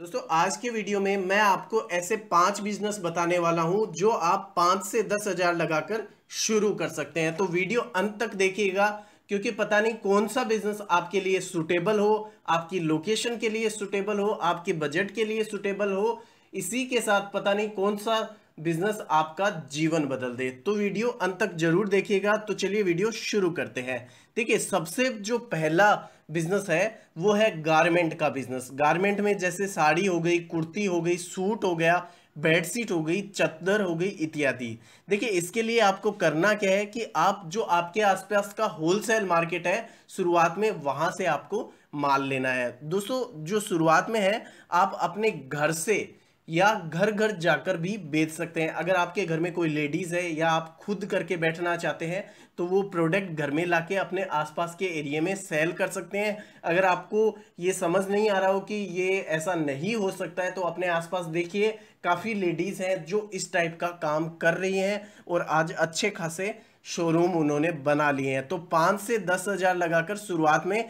दोस्तों आज के वीडियो में मैं आपको ऐसे पांच बिजनेस बताने वाला हूं जो आप पांच से दस हजार लगाकर शुरू कर सकते हैं तो वीडियो अंत तक देखिएगा क्योंकि पता नहीं कौन सा बिजनेस आपके लिए सुटेबल हो आपकी लोकेशन के लिए सुटेबल हो आपके बजट के लिए सुटेबल हो इसी के साथ पता नहीं कौन सा बिजनेस आपका जीवन बदल दे तो वीडियो अंत तक जरूर देखिएगा तो चलिए वीडियो शुरू करते हैं देखिए सबसे जो पहला बिजनेस है वो है गारमेंट का बिजनेस गारमेंट में जैसे साड़ी हो गई कुर्ती हो गई सूट हो गया बेडशीट हो गई चद्दर हो गई इत्यादि देखिए इसके लिए आपको करना क्या है कि आप जो आपके आसपास का होलसेल मार्केट है शुरुआत में वहां से आपको माल लेना है दोस्तों जो शुरुआत में है आप अपने घर से या घर घर जाकर भी बेच सकते हैं अगर आपके घर में कोई लेडीज़ है या आप खुद करके बैठना चाहते हैं तो वो प्रोडक्ट घर में लाके अपने आसपास के एरिया में सेल कर सकते हैं अगर आपको ये समझ नहीं आ रहा हो कि ये ऐसा नहीं हो सकता है तो अपने आसपास देखिए काफ़ी लेडीज़ हैं जो इस टाइप का काम कर रही हैं और आज अच्छे खासे शोरूम उन्होंने बना लिए हैं तो पाँच से दस हज़ार लगाकर शुरुआत में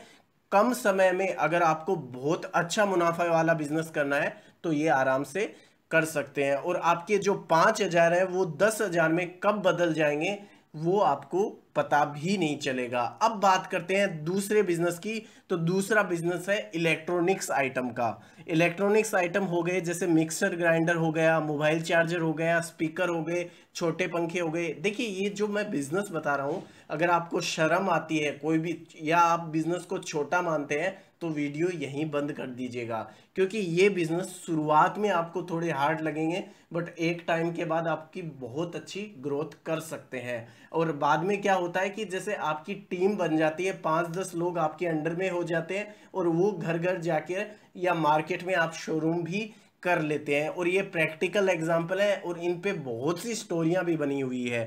कम समय में अगर आपको बहुत अच्छा मुनाफा वाला बिजनेस करना है तो ये आराम से कर सकते हैं और आपके जो पाँच हज़ार हैं वो दस हज़ार में कब बदल जाएंगे वो आपको पता भी नहीं चलेगा अब बात करते हैं दूसरे बिजनेस की तो दूसरा बिजनेस है इलेक्ट्रॉनिक्स आइटम का इलेक्ट्रॉनिक्स आइटम हो गए जैसे मिक्सर ग्राइंडर हो गया मोबाइल चार्जर हो गया स्पीकर हो गए छोटे पंखे हो गए देखिए ये जो मैं बिजनेस बता रहा हूँ अगर आपको शर्म आती है कोई भी या आप बिजनेस को छोटा मानते हैं तो वीडियो यहीं बंद कर दीजिएगा क्योंकि ये बिज़नेस शुरुआत में आपको थोड़े हार्ड लगेंगे बट एक टाइम के बाद आपकी बहुत अच्छी ग्रोथ कर सकते हैं और बाद में क्या होता है कि जैसे आपकी टीम बन जाती है पाँच दस लोग आपके अंडर में हो जाते हैं और वो घर घर जाके या मार्केट में आप शोरूम भी कर लेते हैं और ये प्रैक्टिकल एग्जाम्पल है और इन पे बहुत सी स्टोरियाँ भी बनी हुई है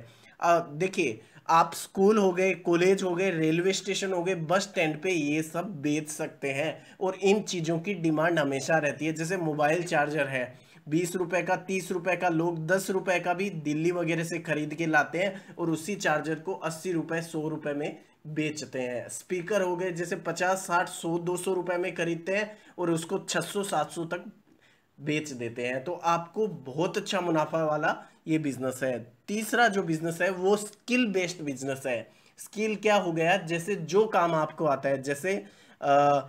देखिए आप स्कूल हो गए कॉलेज हो गए रेलवे स्टेशन हो गए बस स्टैंड पे ये सब बेच सकते हैं और इन चीज़ों की डिमांड हमेशा रहती है जैसे मोबाइल चार्जर है बीस रुपए का तीस रुपए का लोग दस रुपए का भी दिल्ली वगैरह से खरीद के लाते हैं और उसी चार्जर को अस्सी रुपए सौ रुपए में बेचते हैं स्पीकर हो गए जैसे पचास साठ सौ दो सौ रुपए में खरीदते हैं और उसको छः सौ सात सौ तक बेच देते हैं तो आपको बहुत अच्छा मुनाफा वाला ये बिजनेस है तीसरा जो बिजनेस है वो स्किल बेस्ड बिजनेस है स्किल क्या हो गया जैसे जो काम आपको आता है जैसे आ,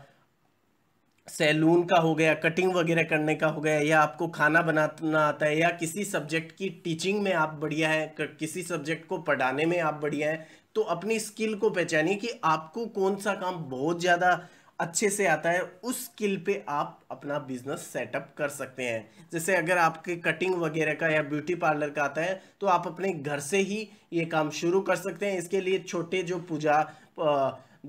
सैलून का हो गया कटिंग वगैरह करने का हो गया या आपको खाना बनाना आता है या किसी सब्जेक्ट की टीचिंग में आप बढ़िया है किसी सब्जेक्ट को पढ़ाने में आप बढ़िया है तो अपनी स्किल को पहचानिए कि आपको कौन सा काम बहुत ज़्यादा अच्छे से आता है उस स्किल पे आप अपना बिजनेस सेटअप कर सकते हैं जैसे अगर आपके कटिंग वगैरह का या ब्यूटी पार्लर का आता है तो आप अपने घर से ही ये काम शुरू कर सकते हैं इसके लिए छोटे जो पूजा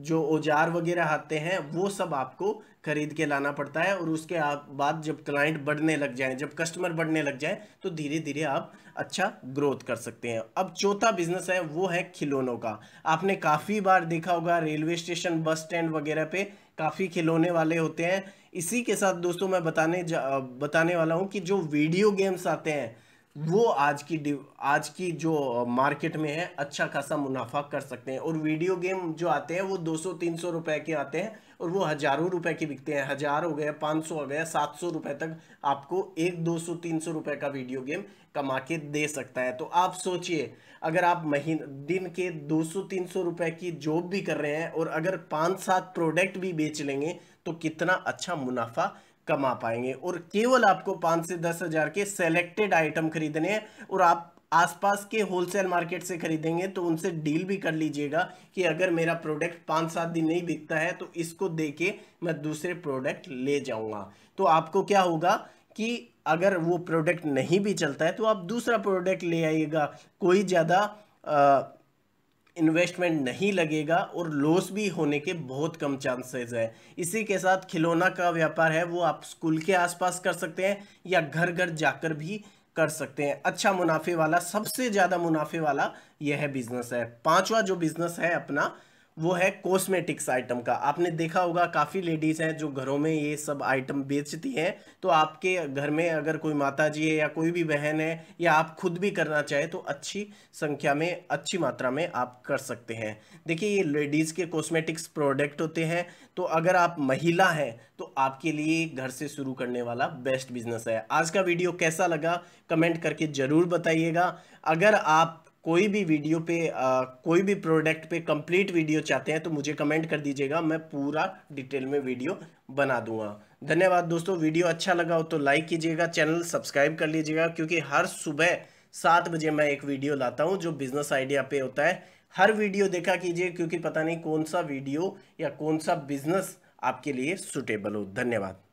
जो औजार वगैरह आते हैं वो सब आपको खरीद के लाना पड़ता है और उसके बाद जब क्लाइंट बढ़ने लग जाए जब कस्टमर बढ़ने लग जाए तो धीरे धीरे आप अच्छा ग्रोथ कर सकते हैं अब चौथा बिजनेस है वो है खिलौनों का आपने काफ़ी बार देखा होगा रेलवे स्टेशन बस स्टैंड वगैरह पे काफ़ी खिलौने वाले होते हैं इसी के साथ दोस्तों मैं बताने जा बताने वाला हूँ कि जो वीडियो गेम्स आते हैं वो आज की आज की जो मार्केट में है अच्छा खासा मुनाफा कर सकते हैं और वीडियो गेम जो आते हैं वो 200-300 रुपए के आते हैं और वो हज़ारों रुपए के बिकते हैं हज़ार हो गए 500 हो गए 700 रुपए तक आपको एक 200-300 रुपए का वीडियो गेम कमा के दे सकता है तो आप सोचिए अगर आप महीन दिन के 200-300 रुपए की जॉब भी कर रहे हैं और अगर पाँच सात प्रोडक्ट भी बेच लेंगे तो कितना अच्छा मुनाफा कमा पाएंगे और केवल आपको पाँच से दस हज़ार के सेलेक्टेड आइटम खरीदने हैं और आप आसपास के होलसेल मार्केट से खरीदेंगे तो उनसे डील भी कर लीजिएगा कि अगर मेरा प्रोडक्ट पाँच सात दिन नहीं बिकता है तो इसको दे के मैं दूसरे प्रोडक्ट ले जाऊँगा तो आपको क्या होगा कि अगर वो प्रोडक्ट नहीं भी चलता है तो आप दूसरा प्रोडक्ट ले आइएगा कोई ज़्यादा इन्वेस्टमेंट नहीं लगेगा और लॉस भी होने के बहुत कम चांसेस है इसी के साथ खिलौना का व्यापार है वो आप स्कूल के आसपास कर सकते हैं या घर घर जाकर भी कर सकते हैं अच्छा मुनाफे वाला सबसे ज़्यादा मुनाफे वाला यह बिजनेस है पांचवा जो बिजनेस है अपना वो है कॉस्मेटिक्स आइटम का आपने देखा होगा काफ़ी लेडीज़ हैं जो घरों में ये सब आइटम बेचती हैं तो आपके घर में अगर कोई माता जी है या कोई भी बहन है या आप खुद भी करना चाहे तो अच्छी संख्या में अच्छी मात्रा में आप कर सकते हैं देखिए ये लेडीज़ के कॉस्मेटिक्स प्रोडक्ट होते हैं तो अगर आप महिला हैं तो आपके लिए घर से शुरू करने वाला बेस्ट बिजनेस है आज का वीडियो कैसा लगा कमेंट करके ज़रूर बताइएगा अगर आप कोई भी वीडियो पे आ, कोई भी प्रोडक्ट पे कंप्लीट वीडियो चाहते हैं तो मुझे कमेंट कर दीजिएगा मैं पूरा डिटेल में वीडियो बना दूंगा धन्यवाद दोस्तों वीडियो अच्छा लगा हो तो लाइक कीजिएगा चैनल सब्सक्राइब कर लीजिएगा क्योंकि हर सुबह सात बजे मैं एक वीडियो लाता हूँ जो बिजनेस आइडिया पे होता है हर वीडियो देखा कीजिए क्योंकि पता नहीं कौन सा वीडियो या कौन सा बिजनेस आपके लिए सुटेबल हो धन्यवाद